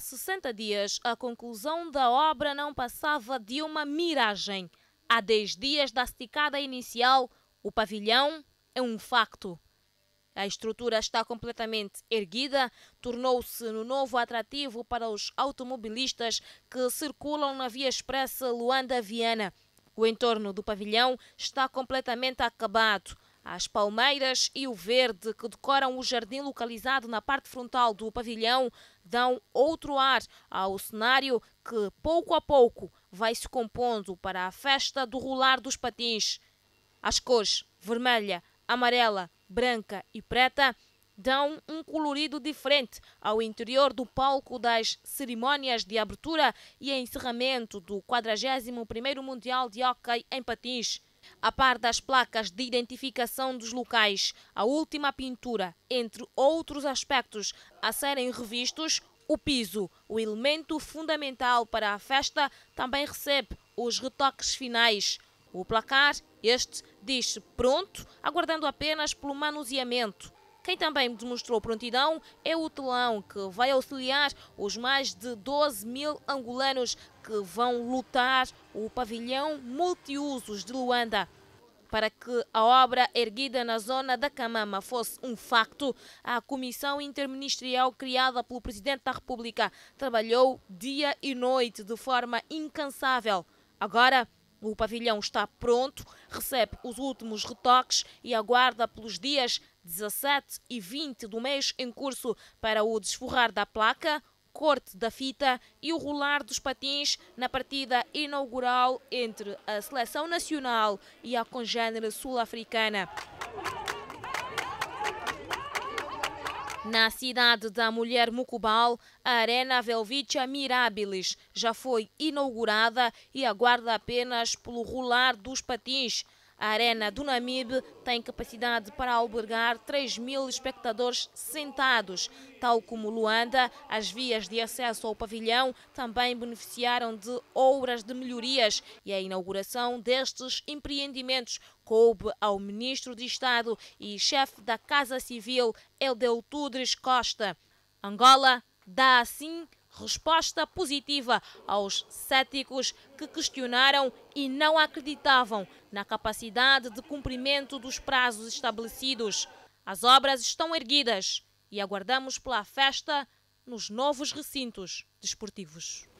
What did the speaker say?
60 dias, a conclusão da obra não passava de uma miragem. Há 10 dias da esticada inicial, o pavilhão é um facto. A estrutura está completamente erguida, tornou-se no novo atrativo para os automobilistas que circulam na Via Expressa Luanda-Viana. O entorno do pavilhão está completamente acabado. As palmeiras e o verde que decoram o jardim localizado na parte frontal do pavilhão dão outro ar ao cenário que, pouco a pouco, vai se compondo para a festa do rolar dos patins. As cores vermelha, amarela, branca e preta dão um colorido diferente ao interior do palco das cerimônias de abertura e encerramento do 41º Mundial de Hockey em Patins a par das placas de identificação dos locais, a última pintura, entre outros aspectos a serem revistos, o piso, o elemento fundamental para a festa, também recebe os retoques finais. O placar, este, diz-se pronto, aguardando apenas pelo manuseamento. Quem também demonstrou prontidão é o telão, que vai auxiliar os mais de 12 mil angolanos que vão lutar o pavilhão multiusos de Luanda. Para que a obra erguida na zona da Camama fosse um facto, a comissão interministerial criada pelo Presidente da República trabalhou dia e noite de forma incansável. Agora, o pavilhão está pronto, recebe os últimos retoques e aguarda pelos dias 17 e 20 do mês em curso para o desforrar da placa, corte da fita e o rolar dos patins na partida inaugural entre a Seleção Nacional e a congênere sul-africana. Na cidade da Mulher Mucubal, a Arena Velvicha Mirabilis já foi inaugurada e aguarda apenas pelo rolar dos patins a Arena do Namibe tem capacidade para albergar 3 mil espectadores sentados. Tal como Luanda, as vias de acesso ao pavilhão também beneficiaram de obras de melhorias e a inauguração destes empreendimentos coube ao Ministro de Estado e chefe da Casa Civil, Eldeu Tudres Costa. Angola dá assim resposta positiva aos céticos que questionaram e não acreditavam na capacidade de cumprimento dos prazos estabelecidos. As obras estão erguidas e aguardamos pela festa nos novos recintos desportivos.